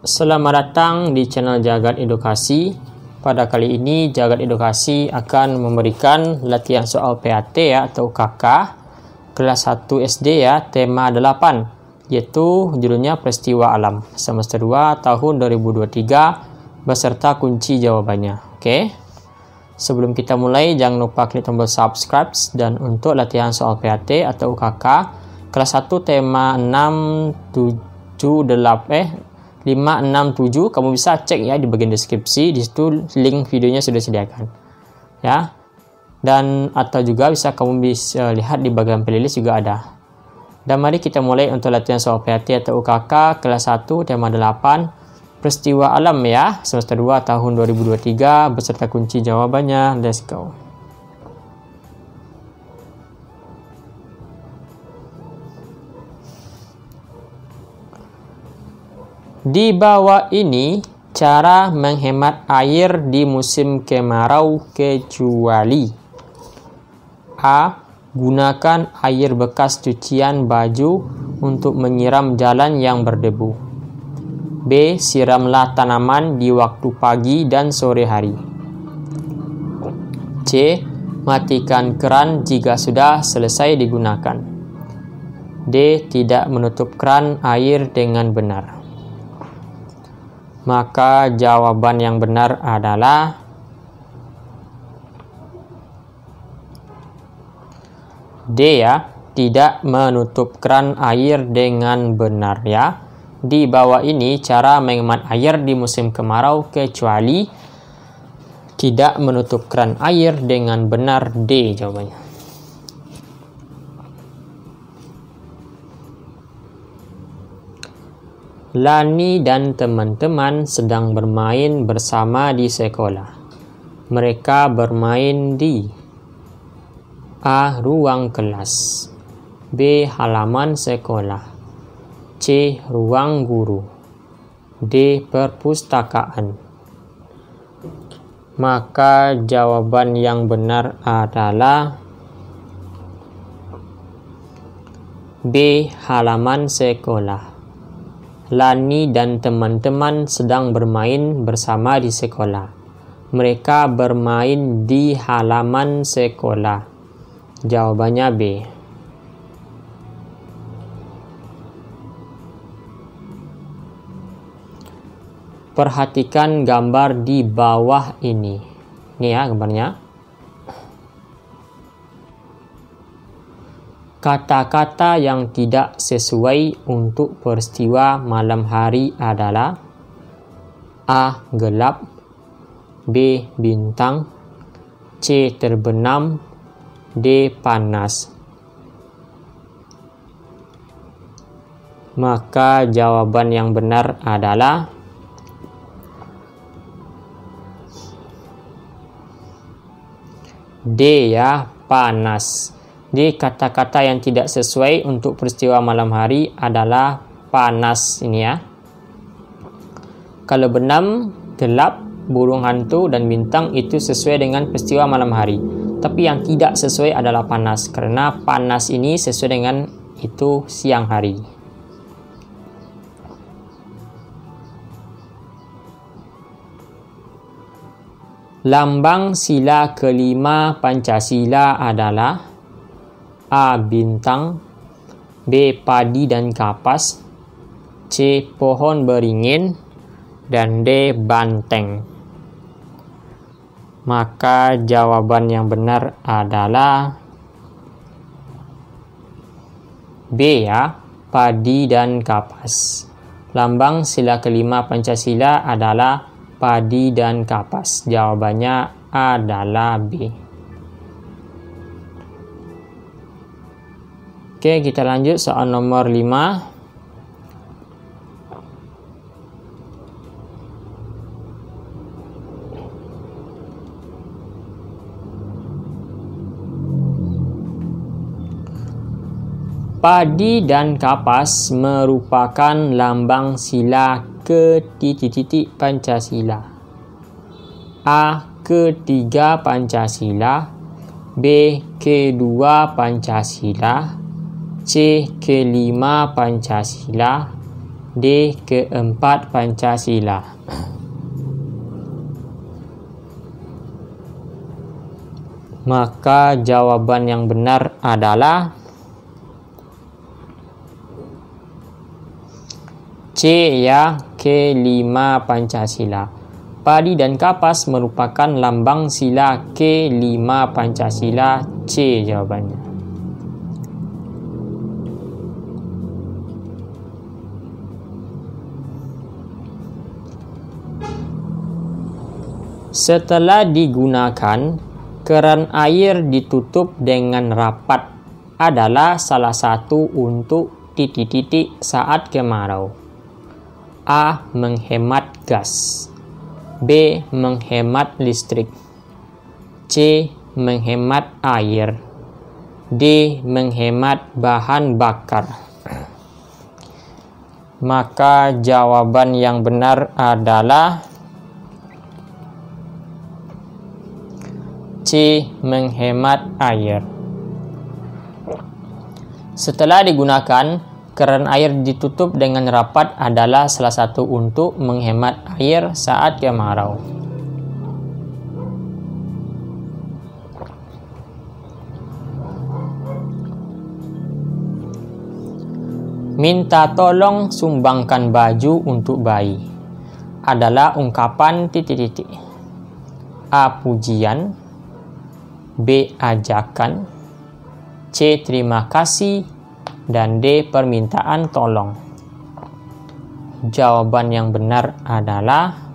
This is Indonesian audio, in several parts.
Selamat datang di channel Jagat Edukasi. Pada kali ini Jagat Edukasi akan memberikan latihan soal PAT ya atau KK kelas 1 SD ya, tema 8 yaitu judulnya Peristiwa Alam semester 2 tahun 2023 beserta kunci jawabannya. Oke. Sebelum kita mulai jangan lupa klik tombol subscribe dan untuk latihan soal PAT atau UKK kelas 1 tema 6 7 8 eh 567 kamu bisa cek ya di bagian deskripsi di situ link videonya sudah sediakan ya dan atau juga bisa kamu bisa eh, lihat di bagian playlist juga ada dan mari kita mulai untuk latihan soal PHT atau UKK kelas 1 tema 8 peristiwa alam ya semester 2 tahun 2023 beserta kunci jawabannya let's go Di bawah ini cara menghemat air di musim kemarau kecuali A. Gunakan air bekas cucian baju untuk menyiram jalan yang berdebu. B. Siramlah tanaman di waktu pagi dan sore hari. C. Matikan keran jika sudah selesai digunakan. D. Tidak menutup keran air dengan benar. Maka jawaban yang benar adalah D ya, tidak menutup keran air dengan benar ya. Di bawah ini cara menghemat air di musim kemarau kecuali tidak menutup keran air dengan benar D jawabannya. Lani dan teman-teman sedang bermain bersama di sekolah. Mereka bermain di A. Ruang kelas B. Halaman sekolah C. Ruang guru D. Perpustakaan Maka jawaban yang benar adalah B. Halaman sekolah Lani dan teman-teman sedang bermain bersama di sekolah. Mereka bermain di halaman sekolah. Jawabannya B. Perhatikan gambar di bawah ini. Ini ya gambarnya. Kata-kata yang tidak sesuai untuk peristiwa malam hari adalah A. Gelap B. Bintang C. Terbenam D. Panas Maka jawaban yang benar adalah D ya panas. Jadi kata-kata yang tidak sesuai untuk peristiwa malam hari adalah panas ini ya. Kalau benam, gelap, burung hantu, dan bintang itu sesuai dengan peristiwa malam hari. Tapi yang tidak sesuai adalah panas, karena panas ini sesuai dengan itu siang hari. Lambang sila kelima Pancasila adalah A. Bintang B. Padi dan kapas C. Pohon beringin dan D. Banteng maka jawaban yang benar adalah B ya, padi dan kapas. Lambang sila kelima Pancasila adalah padi dan kapas. Jawabannya adalah B. Oke, kita lanjut soal nomor 5. Padi dan kapas merupakan lambang sila ke titik-titik Pancasila. A ketiga Pancasila, B kedua Pancasila, C. Kelima Pancasila D. Keempat Pancasila Maka jawaban yang benar adalah C ya kelima Pancasila. Padi dan kapas merupakan lambang sila kelima Pancasila. C jawabannya. Setelah digunakan, keran air ditutup dengan rapat adalah salah satu untuk titik-titik saat kemarau. A. Menghemat gas B. Menghemat listrik C. Menghemat air D. Menghemat bahan bakar Maka jawaban yang benar adalah kunci menghemat air. Setelah digunakan, keran air ditutup dengan rapat adalah salah satu untuk menghemat air saat kemarau. Minta tolong sumbangkan baju untuk bayi adalah ungkapan titik-titik. A. Pujian B. Ajakan C. Terima kasih dan D. Permintaan tolong Jawaban yang benar adalah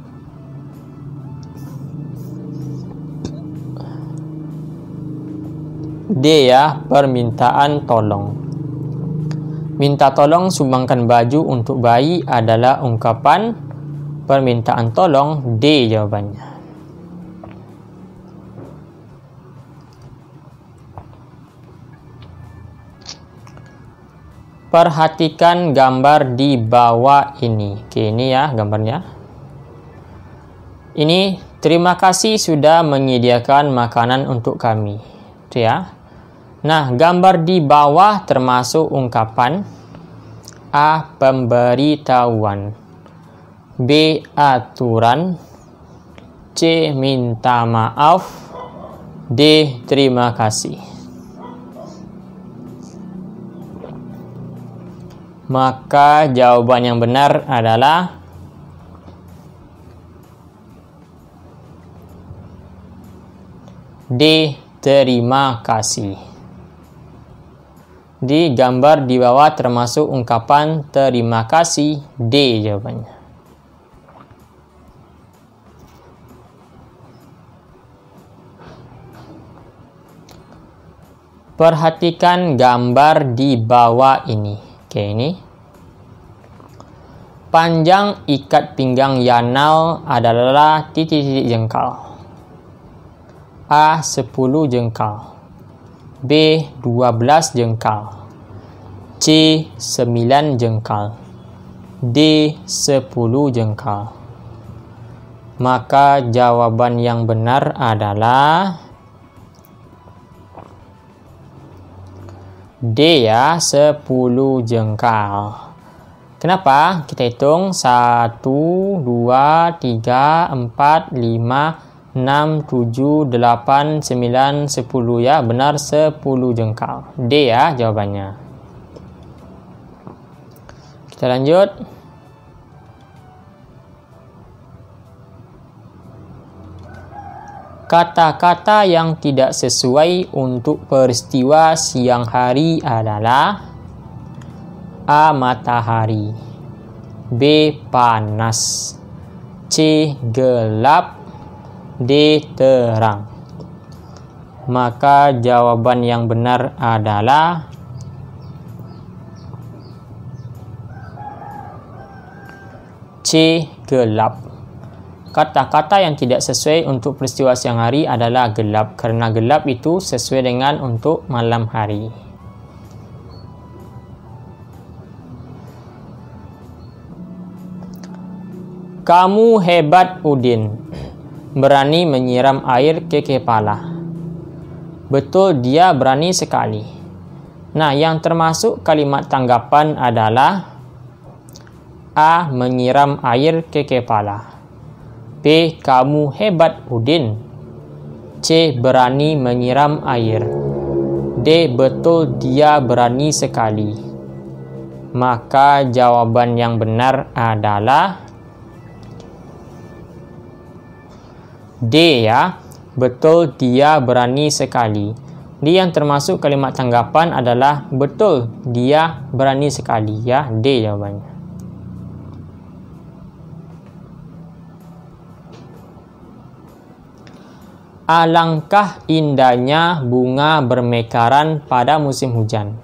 D ya, permintaan tolong. Minta tolong sumbangkan baju untuk bayi adalah ungkapan permintaan tolong D jawabannya. perhatikan gambar di bawah ini. Oke, ini ya gambarnya. Ini terima kasih sudah menyediakan makanan untuk kami. Itu ya. Nah, gambar di bawah termasuk ungkapan A. Pemberitahuan B. Aturan C. Minta maaf D. Terima kasih Maka jawaban yang benar adalah D. Terima kasih. Di gambar di bawah termasuk ungkapan terima kasih D jawabannya. Perhatikan gambar di bawah ini. Oke, ini. Panjang ikat pinggang Yanal adalah titik-titik jengkal. A 10 jengkal. B 12 jengkal. C 9 jengkal. D 10 jengkal. Maka jawaban yang benar adalah D ya, 10 jengkal. Kenapa? Kita hitung 1, 2, 3, 4, 5, 6, 7, 8, 9, 10 ya. Benar 10 jengkal. D ya jawabannya. Kita lanjut. Kata-kata yang tidak sesuai untuk peristiwa siang hari adalah A. Matahari B. Panas C. Gelap D. Terang Maka jawaban yang benar adalah C. Gelap Kata-kata yang tidak sesuai untuk peristiwa siang hari adalah gelap, karena gelap itu sesuai dengan untuk malam hari. Kamu hebat, Udin. Berani menyiram air ke kepala. Betul, dia berani sekali. Nah, yang termasuk kalimat tanggapan adalah A. Ah, menyiram air ke kepala. B. Kamu hebat, Udin. C. Berani menyiram air. D. Betul dia berani sekali. Maka jawaban yang benar adalah D ya. Betul dia berani sekali. D yang termasuk kalimat tanggapan adalah betul dia berani sekali ya. D jawabannya. Alangkah indahnya bunga bermekaran pada musim hujan.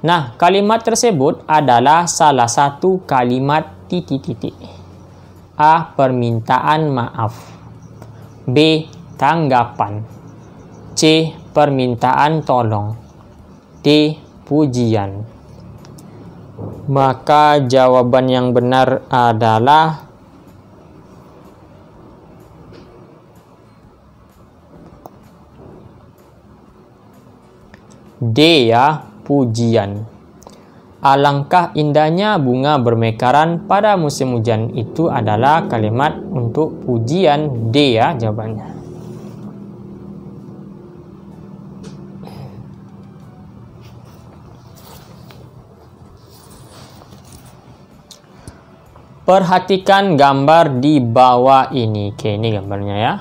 Nah, kalimat tersebut adalah salah satu kalimat titik-titik. A. Permintaan maaf. B. Tanggapan. C. Permintaan tolong. D. Pujian. Maka jawaban yang benar adalah D ya, pujian. Alangkah indahnya bunga bermekaran pada musim hujan itu adalah kalimat untuk pujian D ya jawabannya. Perhatikan gambar di bawah ini. Oke, ini gambarnya ya.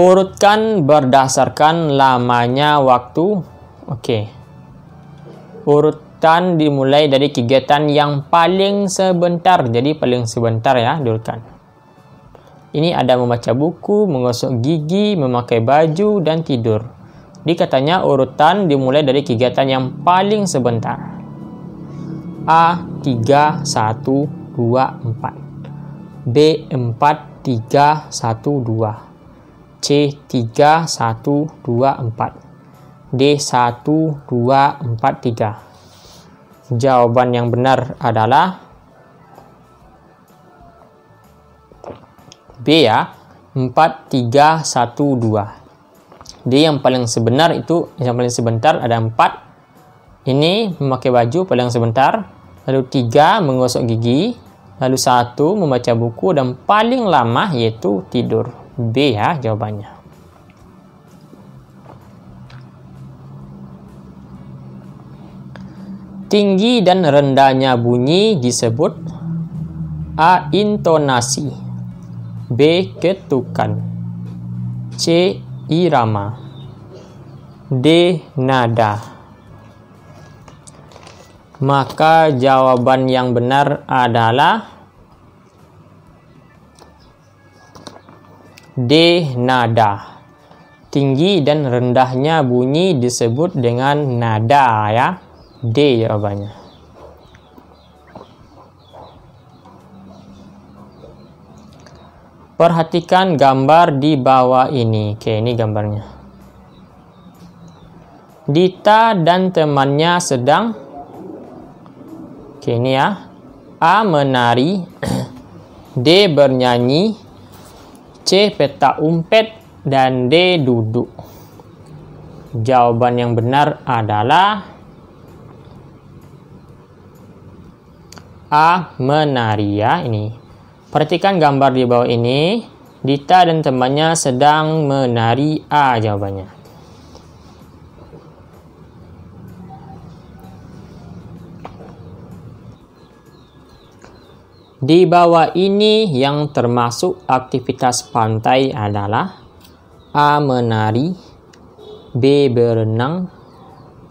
Urutkan berdasarkan lamanya waktu. Oke. Okay. Urutan dimulai dari kegiatan yang paling sebentar. Jadi paling sebentar ya diurutkan. Ini ada membaca buku, menggosok gigi, memakai baju, dan tidur. Di katanya urutan dimulai dari kegiatan yang paling sebentar. A 3 1 2 4. B 4 3 1 2. C3124 D1243 Jawaban yang benar adalah B ya 4312 D yang paling sebenar itu yang paling sebentar ada 4 ini memakai baju paling sebentar lalu 3 menggosok gigi lalu 1 membaca buku dan paling lama yaitu tidur B ya jawabannya. Tinggi dan rendahnya bunyi disebut A. Intonasi B. Ketukan C. Irama D. Nada Maka jawaban yang benar adalah D. Nada Tinggi dan rendahnya bunyi disebut dengan nada ya. D jawabannya. Perhatikan gambar di bawah ini. Oke, ini gambarnya. Dita dan temannya sedang Oke, ini ya. A menari, D bernyanyi, C. Peta umpet dan D. Duduk Jawaban yang benar adalah A. menari ya ini Perhatikan gambar di bawah ini Dita dan temannya sedang menari A jawabannya Di bawah ini yang termasuk aktivitas pantai adalah A. Menari B. Berenang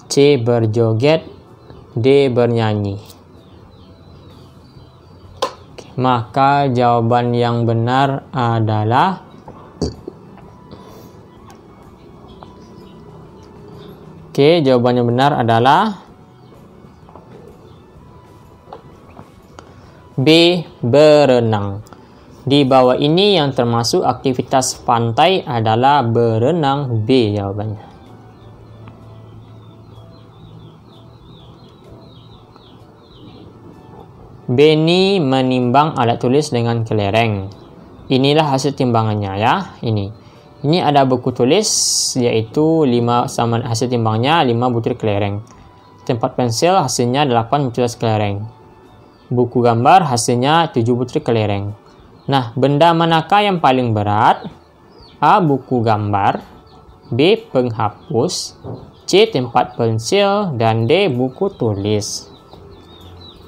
C. Berjoget D. Bernyanyi Maka jawaban yang benar adalah Oke, jawaban yang benar adalah B. Berenang Di bawah ini yang termasuk aktivitas pantai adalah berenang B jawabannya. Benny menimbang alat tulis dengan kelereng. Inilah hasil timbangannya ya, ini. Ini ada buku tulis yaitu 5 sama hasil timbangnya 5 butir kelereng. Tempat pensil hasilnya 8 butir kelereng buku gambar hasilnya 7 butir kelereng. Nah, benda manakah yang paling berat? A. Buku gambar B. Penghapus C. Tempat pensil dan D. Buku tulis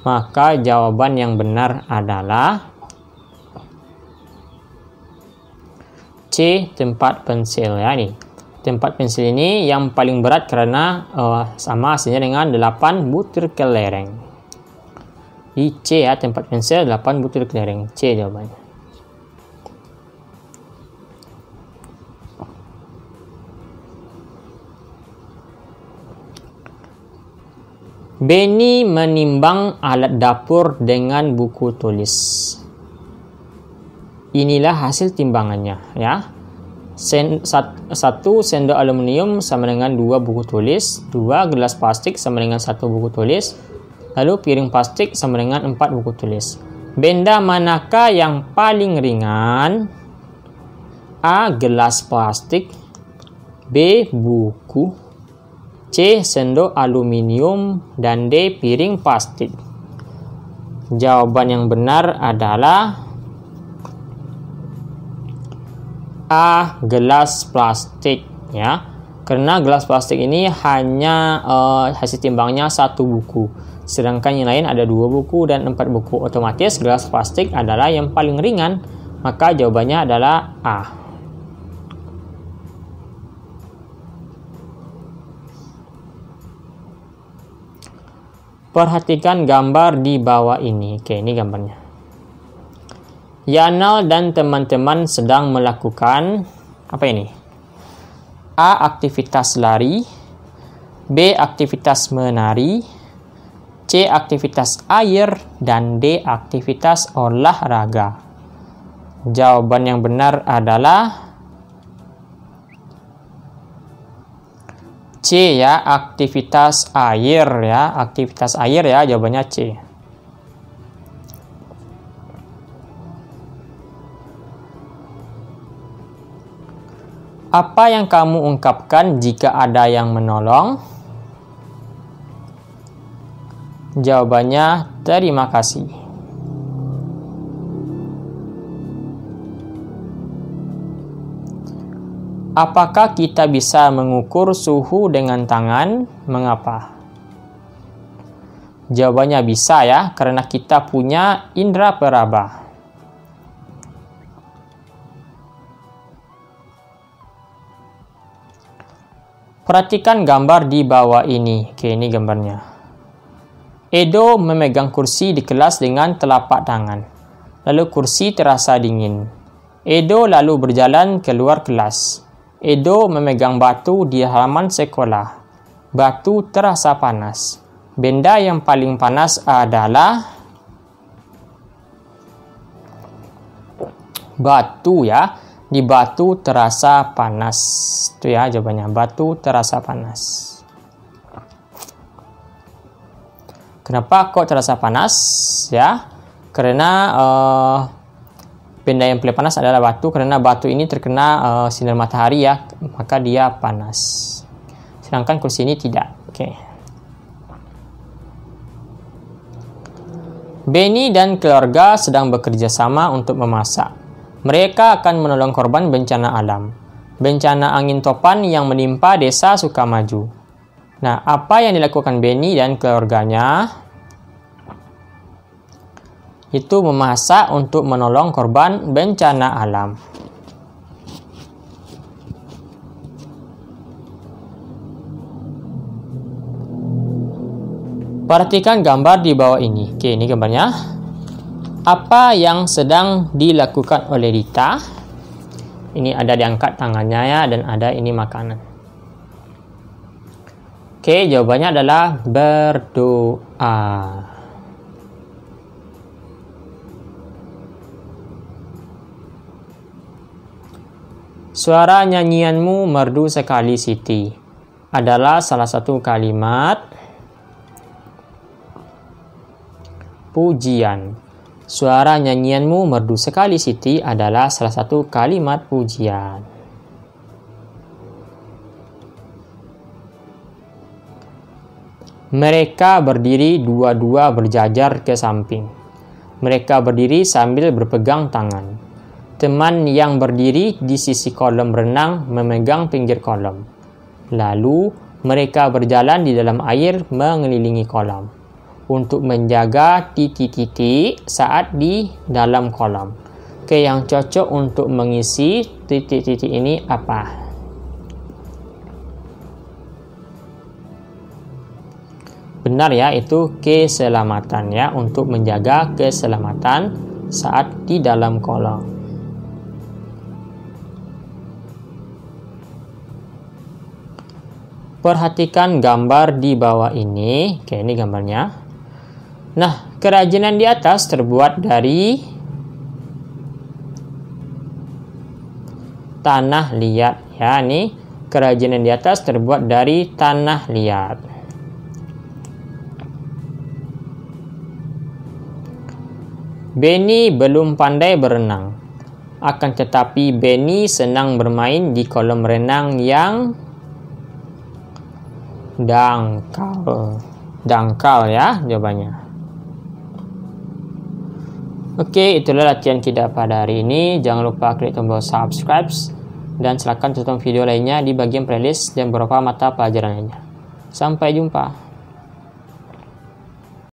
Maka jawaban yang benar adalah C. Tempat pensil ya nih tempat pensil ini yang paling berat karena uh, sama hasilnya dengan 8 butir kelereng. Ic C ya tempat pensil 8 butir kelereng C jawabannya Benny menimbang alat dapur dengan buku tulis. Inilah hasil timbangannya ya. Sen, sat, satu sendok aluminium sama dengan dua buku tulis, dua gelas plastik sama dengan satu buku tulis, lalu piring plastik sama dengan 4 buku tulis. Benda manakah yang paling ringan? A. Gelas plastik B. Buku C. Sendok aluminium dan D. Piring plastik Jawaban yang benar adalah A. Gelas plastik ya karena gelas plastik ini hanya uh, hasil timbangnya satu buku Sedangkan yang lain ada dua buku dan empat buku. Otomatis gelas plastik adalah yang paling ringan, maka jawabannya adalah A. Perhatikan gambar di bawah ini. Oke, ini gambarnya. Yanal dan teman-teman sedang melakukan apa ini? A. Aktivitas lari B. Aktivitas menari C. Aktivitas air dan D. Aktivitas olahraga. Jawaban yang benar adalah C ya, aktivitas air ya, aktivitas air ya, jawabannya C. Apa yang kamu ungkapkan jika ada yang menolong? Jawabannya terima kasih. Apakah kita bisa mengukur suhu dengan tangan? Mengapa? Jawabannya bisa ya, karena kita punya indera peraba. Perhatikan gambar di bawah ini. Oke, ini gambarnya. Edo memegang kursi di kelas dengan telapak tangan. Lalu kursi terasa dingin. Edo lalu berjalan keluar kelas. Edo memegang batu di halaman sekolah. Batu terasa panas. Benda yang paling panas adalah batu ya. Di batu terasa panas. Itu ya jawabannya. Batu terasa panas. Kenapa kok terasa panas? Ya, karena uh, benda yang paling panas adalah batu. Karena batu ini terkena uh, sinar matahari ya, maka dia panas. Sedangkan kursi ini tidak. Oke. Okay. Benny dan keluarga sedang bekerja sama untuk memasak. Mereka akan menolong korban bencana alam, bencana angin topan yang menimpa desa Sukamaju. Nah, apa yang dilakukan Benny dan keluarganya itu memasak untuk menolong korban bencana alam. Perhatikan gambar di bawah ini. Oke, ini gambarnya. Apa yang sedang dilakukan oleh Rita? Ini ada diangkat tangannya ya dan ada ini makanan. Oke, jawabannya adalah berdoa. Suara nyanyianmu merdu sekali Siti adalah salah satu kalimat pujian. Suara nyanyianmu merdu sekali Siti adalah salah satu kalimat pujian. Mereka berdiri dua-dua berjajar ke samping. Mereka berdiri sambil berpegang tangan. Teman yang berdiri di sisi kolam renang memegang pinggir kolam. Lalu, mereka berjalan di dalam air mengelilingi kolam untuk menjaga titik-titik saat di dalam kolam. Oke, yang cocok untuk mengisi titik-titik ini apa? benar ya itu keselamatan ya untuk menjaga keselamatan saat di dalam kolong. Perhatikan gambar di bawah ini. Oke, ini gambarnya. Nah, kerajinan di atas terbuat dari tanah liat ya. Ini kerajinan di atas terbuat dari tanah liat. Benny belum pandai berenang. Akan tetapi Benny senang bermain di kolam renang yang dangkal. Dangkal ya jawabannya. Oke, itulah latihan kita pada hari ini. Jangan lupa klik tombol subscribe dan silakan tonton video lainnya di bagian playlist dan beberapa mata pelajaran lainnya. Sampai jumpa.